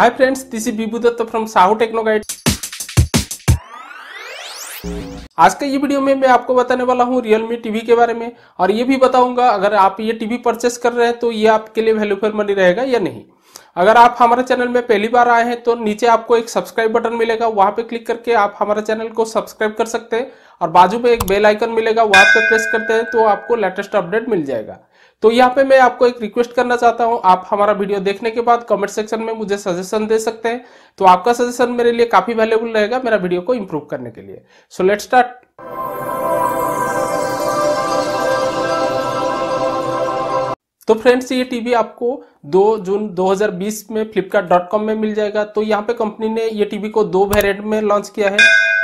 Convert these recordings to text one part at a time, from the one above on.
friends this is is Dutt from Sahu techno guide आज के ये वीडियो में मैं आपको बताने वाला हूँ रियलमी टीवी के बारे में और ये भी बताऊंगा अगर आप ये टीवी परचेस कर रहे हैं तो ये आपके लिए वैल्यू फॉर मनी रहेगा या नहीं अगर आप हमारे चैनल में पहली बार आए हैं तो नीचे आपको एक सब्सक्राइब बटन मिलेगा वहां पे क्लिक करके आप हमारे चैनल को सब्सक्राइब कर सकते हैं और बाजू में एक बेल आइकन मिलेगा वहां पे प्रेस करते हैं तो आपको लेटेस्ट अपडेट मिल जाएगा तो यहाँ पे मैं आपको एक रिक्वेस्ट करना चाहता हूँ आप हमारा वीडियो देखने के बाद कमेंट सेक्शन में मुझे सजेशन दे सकते हैं तो आपका सजेशन मेरे लिए काफी वैल्यूबल रहेगा मेरा वीडियो को इम्प्रूव करने के लिए सो लेट स्टार्ट तो फ्रेंड्स ये टीवी आपको 2 जून 2020 में फ्लिपकार्ट में मिल जाएगा तो यहाँ पे कंपनी ने ये टीवी को दो वेरियंट में लॉन्च किया है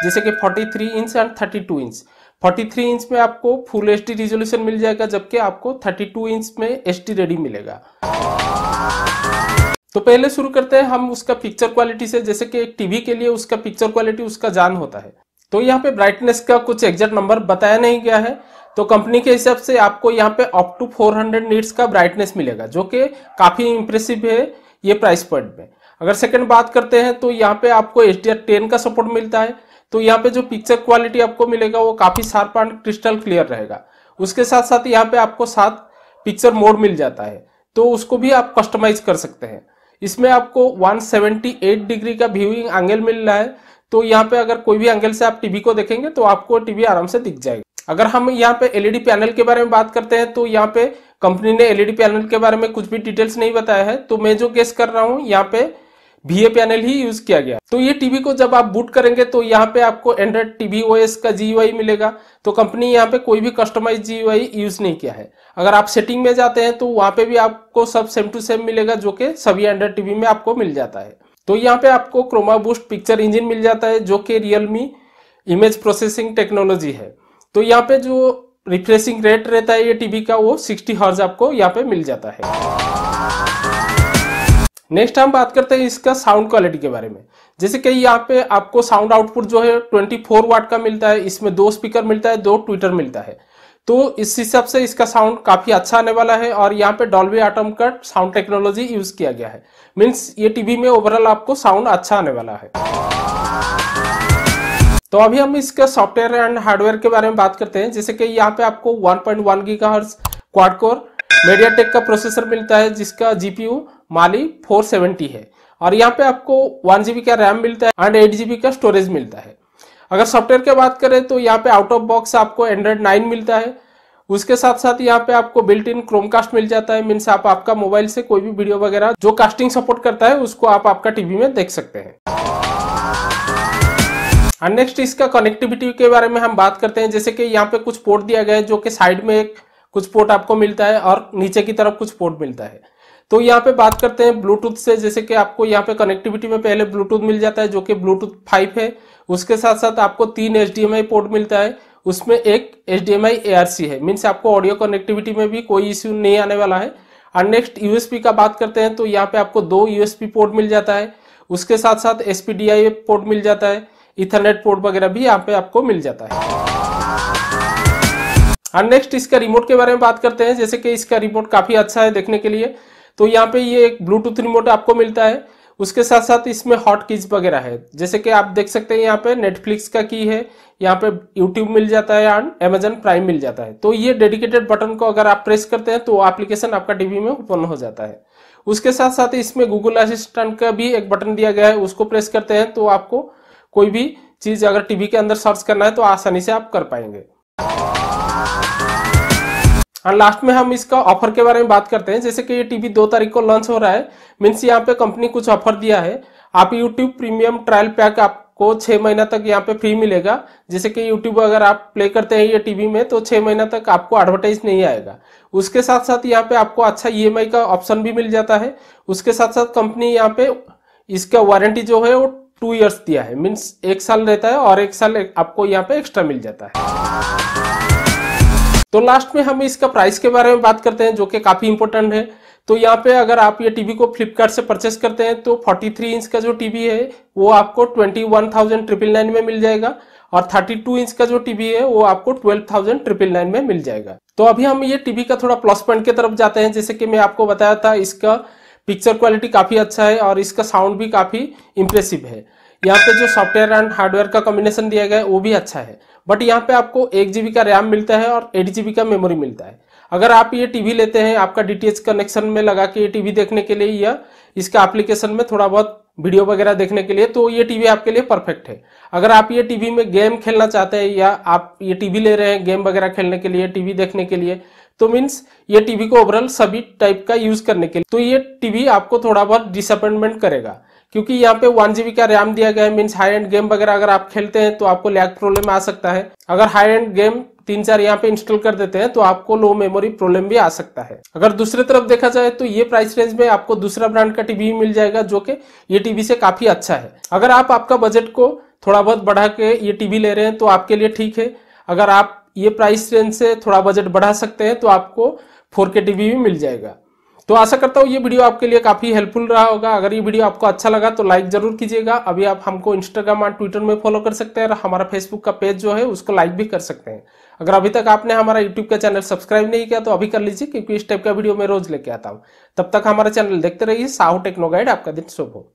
जैसे कि 43 इंच एंड 32 इंच 43 इंच में आपको फुल एच डी रिजोल्यूशन मिल जाएगा जबकि आपको 32 इंच में एच डी रेडी मिलेगा तो पहले शुरू करते हैं हम उसका पिक्चर क्वालिटी से जैसे कि एक टीवी के लिए उसका पिक्चर क्वालिटी उसका जान होता है तो यहाँ पे ब्राइटनेस का कुछ एग्जैक्ट नंबर बताया नहीं गया है तो कंपनी के हिसाब से आपको यहाँ पे अप टू 400 हंड्रेड नीट्स का ब्राइटनेस मिलेगा जो कि काफी इंप्रेसिव है ये प्राइस पॉइंट में अगर सेकंड बात करते हैं तो यहाँ पे आपको एच डी का सपोर्ट मिलता है तो यहाँ पे जो पिक्चर क्वालिटी आपको मिलेगा वो काफी शार्प एंड क्रिस्टल क्लियर रहेगा उसके साथ साथ यहाँ पे आपको सात पिक्चर मोड मिल जाता है तो उसको भी आप कस्टमाइज कर सकते हैं इसमें आपको 178 डिग्री का व्यूइंग एंगल मिल रहा है तो यहाँ पे अगर कोई भी एंगल से आप टीवी को देखेंगे तो आपको टीवी आराम से दिख जाएगा अगर हम यहाँ पे एलईडी पैनल e के बारे में बात करते हैं तो यहाँ पे कंपनी ने एलईडी पैनल e के बारे में कुछ भी डिटेल्स नहीं बताया है तो मैं जो गेस कर रहा हूँ यहाँ पे वीए पैनल ही यूज किया गया तो ये टीवी को जब आप बूट करेंगे तो यहाँ पे आपको एंड्रॉइड टीवी ओएस का जी मिलेगा तो कंपनी यहाँ पे कोई भी कस्टमाइज जी यूज नहीं किया है अगर आप सेटिंग में जाते हैं तो वहां पे भी आपको सब सेम टू सेम मिलेगा जो कि सभी एंड्रॉइड टीवी में आपको मिल जाता है तो यहाँ पे आपको क्रोमा बूस्ट पिक्चर इंजिन मिल जाता है जो कि रियलमी इमेज प्रोसेसिंग टेक्नोलॉजी है तो यहाँ पे जो रिफ्रेशिंग रेट रहता है ये टीवी का वो सिक्सटी हर्ज आपको यहाँ पे मिल जाता है नेक्स्ट हम बात करते हैं इसका साउंड क्वालिटी के बारे में जैसे कि यहाँ पे आपको साउंड आउटपुट जो है 24 वाट का मिलता है इसमें दो स्पीकर मिलता है दो ट्विटर मिलता है तो इस हिसाब से इसका साउंड काफी अच्छा आने वाला है और यहाँ पे डॉल्बी आटम का साउंड टेक्नोलॉजी यूज किया गया है मीन्स ये टीवी में ओवरऑल आपको साउंड अच्छा आने वाला है तो अभी हम इसके सॉफ्टवेयर एंड हार्डवेयर के बारे में बात करते हैं जैसे कि यहाँ पे आपको 1.1 gigahertz quad core MediaTek का प्रोसेसर मिलता है जिसका जीपीयू माली 470 है और यहाँ पे आपको वन जीबी का रैम मिलता है एंड एट जीबी का स्टोरेज मिलता है अगर सॉफ्टवेयर की बात करें तो यहाँ पे आउट ऑफ बॉक्स आपको एंड्रॉइड नाइन मिलता है उसके साथ साथ यहाँ पे आपको बिल्ट इन क्रोमकास्ट मिल जाता है मीन्स आप आपका मोबाइल से कोई भी वीडियो वगैरह जो कास्टिंग सपोर्ट करता है उसको आप आपका टीवी में देख सकते हैं एंड नेक्स्ट इसका कनेक्टिविटी के बारे में हम बात करते हैं जैसे कि यहाँ पे कुछ पोर्ट दिया गया है जो कि साइड में एक कुछ पोर्ट आपको मिलता है और नीचे की तरफ कुछ पोर्ट मिलता है तो यहाँ पे बात करते हैं ब्लूटूथ से जैसे कि आपको यहाँ पे कनेक्टिविटी में पहले ब्लूटूथ मिल जाता है जो कि ब्लूटूथ फाइव है उसके साथ साथ आपको तीन एच पोर्ट मिलता है उसमें एक एच डी है मीन्स आपको ऑडियो कनेक्टिविटी में भी कोई इश्यू नहीं आने वाला है और नेक्स्ट यूएसपी का बात करते हैं तो यहाँ पे आपको दो यूएसपी पोर्ट मिल जाता है उसके साथ साथ एस पोर्ट मिल जाता है इथरनेट पोर्ट वगैरह भी यहाँ पे आपको मिल जाता है और नेक्स्ट इसका रिमोट के बारे में बात करते हैं जैसे कि इसका रिमोट काफी अच्छा है देखने के लिए तो यहाँ पे ये एक ब्लूटूथ रिमोट आपको मिलता है उसके साथ साथ इसमें हॉट कीज वगैरह है जैसे कि आप देख सकते हैं यहाँ पे नेटफ्लिक्स का की है यहाँ पे यूट्यूब मिल जाता है एंड एमेजन प्राइम मिल जाता है तो ये डेडिकेटेड बटन को अगर आप प्रेस करते हैं तो एप्लीकेशन आपका टीवी में ओपन हो जाता है उसके साथ साथ इसमें गूगल असिस्टेंट का भी एक बटन दिया गया है उसको प्रेस करते हैं तो आपको कोई भी चीज अगर टीवी के अंदर सर्च करना है तो आसानी से आप कर पाएंगे और हाँ, लास्ट में हम इसका ऑफर के बारे में बात करते हैं जैसे कि ये टीवी दो तारीख को लॉन्च हो रहा है मीन्स यहाँ पे कंपनी कुछ ऑफर दिया है आप यूट्यूब प्रीमियम ट्रायल पैक आपको छह महीना तक यहाँ पे फ्री मिलेगा जैसे कि यूट्यूब अगर आप प्ले करते हैं ये टीवी में तो छह महीना तक आपको एडवर्टाइज नहीं आएगा उसके साथ साथ यहाँ पे आपको अच्छा ई e का ऑप्शन भी मिल जाता है उसके साथ साथ कंपनी यहाँ पे इसका वारंटी जो है वो टू ईयर्स दिया है मीन्स एक साल रहता है और एक साल आपको यहाँ पे एक्स्ट्रा मिल जाता है तो लास्ट में हम इसका प्राइस के बारे में बात करते हैं जो कि काफ़ी इंपोर्टेंट है तो यहाँ पे अगर आप ये टीवी को फ्लिपकार्ट से परचेस करते हैं तो 43 इंच का जो टीवी है वो आपको twenty one thousand triple nine में मिल जाएगा और 32 इंच का जो टीवी है वो आपको ट्वेल्व थाउजेंड ट्रिपल नाइन में मिल जाएगा तो अभी हम ये टीवी का थोड़ा प्लस पॉइंट की तरफ जाते हैं जैसे कि मैं आपको बताया था इसका पिक्चर क्वालिटी काफ़ी अच्छा है और इसका साउंड भी काफ़ी इंप्रेसिव है यहाँ पे जो सॉफ्टवेयर एंड हार्डवेयर का कॉम्बिनेशन दिया गया है वो भी अच्छा है बट यहाँ पे आपको एक जीबी का रैम मिलता है और एट जीबी का मेमोरी मिलता है अगर आप ये टीवी लेते हैं आपका डीटीएच कनेक्शन में लगा के ये टीवी देखने के लिए या इसका एप्लीकेशन में थोड़ा बहुत वीडियो वगैरह देखने के लिए तो ये टीवी आपके लिए परफेक्ट है अगर आप ये टीवी में गेम खेलना चाहते हैं या आप ये टीवी ले रहे हैं गेम वगैरह खेलने के लिए टीवी देखने के लिए तो मीन्स ये टीवी को ओवरऑल सभी टाइप का यूज करने के लिए तो ये टीवी आपको थोड़ा बहुत डिसअपॉइंटमेंट करेगा क्योंकि यहाँ पे वन जीबी का रैम दिया गया है मीन्स हाई एंड गेम वगैरह अगर आप खेलते हैं तो आपको लैग प्रॉब्लम आ सकता है अगर हाई एंड गेम तीन चार यहाँ पे इंस्टॉल कर देते हैं तो आपको लो मेमोरी प्रॉब्लम भी आ सकता है अगर दूसरी तरफ देखा जाए तो ये प्राइस रेंज में आपको दूसरा ब्रांड का टीवी मिल जाएगा जो कि ये टीवी से काफी अच्छा है अगर आप आपका बजट को थोड़ा बहुत बढ़ा के ये टीवी ले रहे हैं तो आपके लिए ठीक है अगर आप ये प्राइस रेंज से थोड़ा बजट बढ़ा सकते हैं तो आपको फोर के टीवी भी मिल जाएगा तो आशा करता हूँ ये वीडियो आपके लिए काफ़ी हेल्पफुल रहा होगा अगर ये वीडियो आपको अच्छा लगा तो लाइक जरूर कीजिएगा अभी आप हमको इंस्टाग्राम और ट्विटर में फॉलो कर सकते हैं और हमारा फेसबुक का पेज जो है उसको लाइक भी कर सकते हैं अगर अभी तक आपने हमारा यूट्यूब का चैनल सब्सक्राइब नहीं किया तो अभी कर लीजिए क्योंकि इस टाइप का वीडियो मैं रोज लेके आता हूँ तब तक हमारा चैनल देखते रहिए साहू टेक्नो गाइड आपका दिन शुभ हो